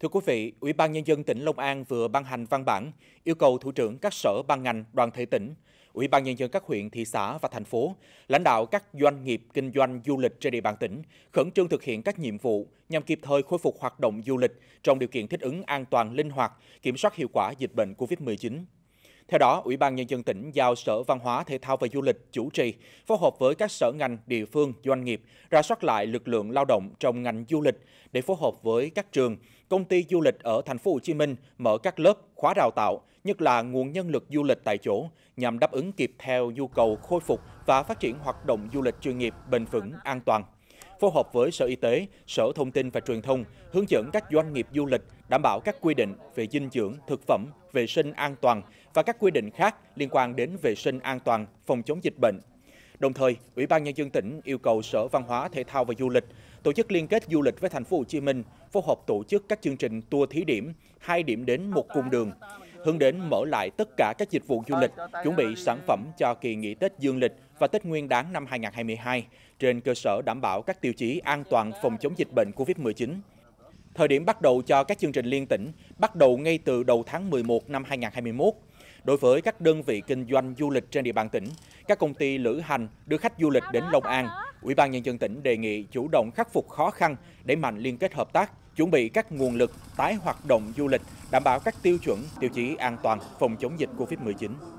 Thưa quý vị, Ủy ban Nhân dân tỉnh Long An vừa ban hành văn bản yêu cầu thủ trưởng các sở ban ngành đoàn thể tỉnh, Ủy ban Nhân dân các huyện, thị xã và thành phố, lãnh đạo các doanh nghiệp kinh doanh du lịch trên địa bàn tỉnh khẩn trương thực hiện các nhiệm vụ nhằm kịp thời khôi phục hoạt động du lịch trong điều kiện thích ứng an toàn linh hoạt, kiểm soát hiệu quả dịch bệnh COVID-19. Theo đó, Ủy ban Nhân dân tỉnh giao Sở Văn hóa, Thể thao và Du lịch chủ trì, phối hợp với các sở ngành, địa phương, doanh nghiệp, ra soát lại lực lượng lao động trong ngành du lịch để phối hợp với các trường, công ty du lịch ở thành phố Hồ Chí Minh mở các lớp, khóa đào tạo, nhất là nguồn nhân lực du lịch tại chỗ nhằm đáp ứng kịp theo nhu cầu khôi phục và phát triển hoạt động du lịch chuyên nghiệp bền vững, an toàn phối hợp với Sở Y tế, Sở Thông tin và Truyền thông hướng dẫn các doanh nghiệp du lịch đảm bảo các quy định về dinh dưỡng, thực phẩm, vệ sinh an toàn và các quy định khác liên quan đến vệ sinh an toàn, phòng chống dịch bệnh. Đồng thời, Ủy ban nhân dân tỉnh yêu cầu Sở Văn hóa, Thể thao và Du lịch tổ chức liên kết du lịch với thành phố Hồ Chí Minh, phối hợp tổ chức các chương trình tour thí điểm, hai điểm đến một cung đường hướng đến mở lại tất cả các dịch vụ du lịch, chuẩn bị sản phẩm cho kỳ nghỉ Tết Dương lịch và Tết Nguyên đán năm 2022 trên cơ sở đảm bảo các tiêu chí an toàn phòng chống dịch bệnh COVID-19. Thời điểm bắt đầu cho các chương trình liên tỉnh bắt đầu ngay từ đầu tháng 11 năm 2021. Đối với các đơn vị kinh doanh du lịch trên địa bàn tỉnh, các công ty lữ hành đưa khách du lịch đến Long An, Ủy ban Nhân dân tỉnh đề nghị chủ động khắc phục khó khăn để mạnh liên kết hợp tác, chuẩn bị các nguồn lực tái hoạt động du lịch đảm bảo các tiêu chuẩn tiêu chí an toàn phòng chống dịch COVID-19.